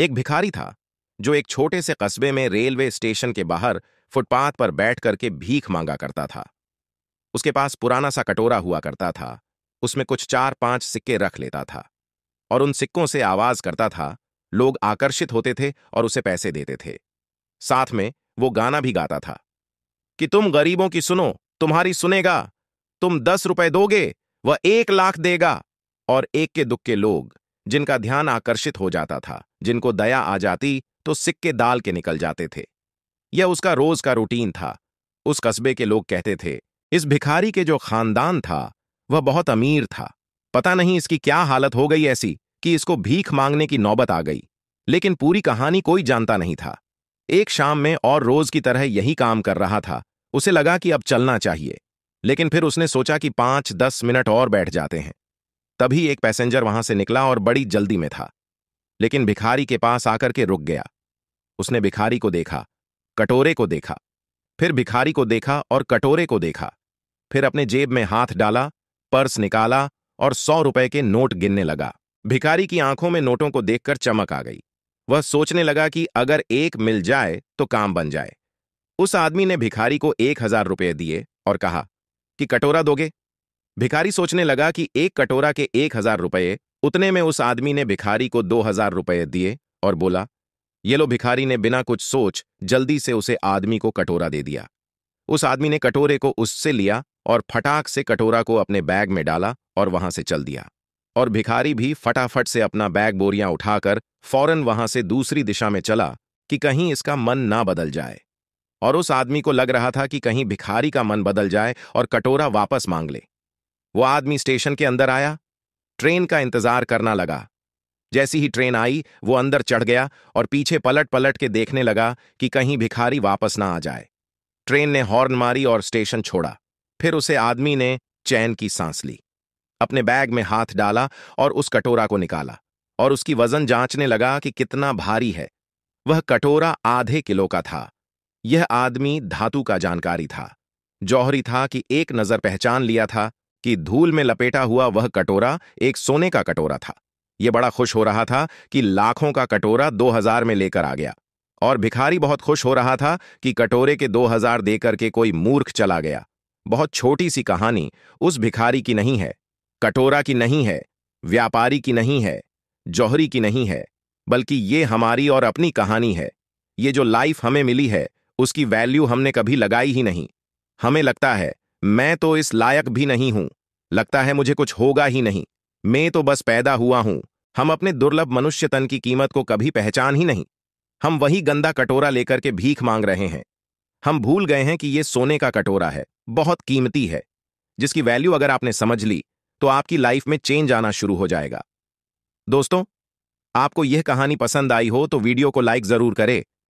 एक भिखारी था जो एक छोटे से कस्बे में रेलवे स्टेशन के बाहर फुटपाथ पर बैठ करके भीख मांगा करता था उसके पास पुराना सा कटोरा हुआ करता था उसमें कुछ चार पांच सिक्के रख लेता था और उन सिक्कों से आवाज करता था लोग आकर्षित होते थे और उसे पैसे देते थे साथ में वो गाना भी गाता था कि तुम गरीबों की सुनो तुम्हारी सुनेगा तुम दस रुपए दोगे वह एक लाख देगा और एक के दुख के लोग जिनका ध्यान आकर्षित हो जाता था जिनको दया आ जाती तो सिक्के दाल के निकल जाते थे यह उसका रोज का रूटीन था उस कस्बे के लोग कहते थे इस भिखारी के जो खानदान था वह बहुत अमीर था पता नहीं इसकी क्या हालत हो गई ऐसी कि इसको भीख मांगने की नौबत आ गई लेकिन पूरी कहानी कोई जानता नहीं था एक शाम में और रोज की तरह यही काम कर रहा था उसे लगा कि अब चलना चाहिए लेकिन फिर उसने सोचा कि पांच दस मिनट और बैठ जाते हैं तभी एक पैसेंजर वहां से निकला और बड़ी जल्दी में था लेकिन भिखारी के पास आकर के रुक गया उसने भिखारी को देखा कटोरे को देखा फिर भिखारी को देखा और कटोरे को देखा फिर अपने जेब में हाथ डाला पर्स निकाला और सौ रुपए के नोट गिनने लगा भिखारी की आंखों में नोटों को देखकर चमक आ गई वह सोचने लगा कि अगर एक मिल जाए तो काम बन जाए उस आदमी ने भिखारी को एक हजार रुपये दिए और कहा कि कटोरा दोगे भिखारी सोचने लगा कि एक कटोरा के एक हजार रुपये उतने में उस आदमी ने भिखारी को दो हजार रुपये दिए और बोला ये लो भिखारी ने बिना कुछ सोच जल्दी से उसे आदमी को कटोरा दे दिया उस आदमी ने कटोरे को उससे लिया और फटाक से कटोरा को अपने बैग में डाला और वहां से चल दिया और भिखारी भी फटाफट से अपना बैग बोरियां उठाकर फौरन वहां से दूसरी दिशा में चला कि कहीं इसका मन ना बदल जाए और उस आदमी को लग रहा था कि कहीं भिखारी का मन बदल जाए और कटोरा वापस मांग ले वो आदमी स्टेशन के अंदर आया ट्रेन का इंतजार करना लगा जैसी ही ट्रेन आई वो अंदर चढ़ गया और पीछे पलट पलट के देखने लगा कि कहीं भिखारी वापस ना आ जाए ट्रेन ने हॉर्न मारी और स्टेशन छोड़ा फिर उसे आदमी ने चैन की सांस ली अपने बैग में हाथ डाला और उस कटोरा को निकाला और उसकी वजन जांचने लगा कि कितना भारी है वह कटोरा आधे किलो का था यह आदमी धातु का जानकारी था जौहरी था कि एक नजर पहचान लिया था कि धूल में लपेटा हुआ वह कटोरा एक सोने का कटोरा था यह बड़ा खुश हो रहा था कि लाखों का कटोरा दो हजार में लेकर आ गया और भिखारी बहुत खुश हो रहा था कि कटोरे के दो हजार देकर के कोई मूर्ख चला गया बहुत छोटी सी कहानी उस भिखारी की नहीं है कटोरा की नहीं है व्यापारी की नहीं है जौहरी की नहीं है बल्कि ये हमारी और अपनी कहानी है ये जो लाइफ हमें मिली है उसकी वैल्यू हमने कभी लगाई ही नहीं हमें लगता है मैं तो इस लायक भी नहीं हूं लगता है मुझे कुछ होगा ही नहीं मैं तो बस पैदा हुआ हूं हम अपने दुर्लभ मनुष्य तन की कीमत को कभी पहचान ही नहीं हम वही गंदा कटोरा लेकर के भीख मांग रहे हैं हम भूल गए हैं कि ये सोने का कटोरा है बहुत कीमती है जिसकी वैल्यू अगर आपने समझ ली तो आपकी लाइफ में चेंज आना शुरू हो जाएगा दोस्तों आपको यह कहानी पसंद आई हो तो वीडियो को लाइक जरूर करें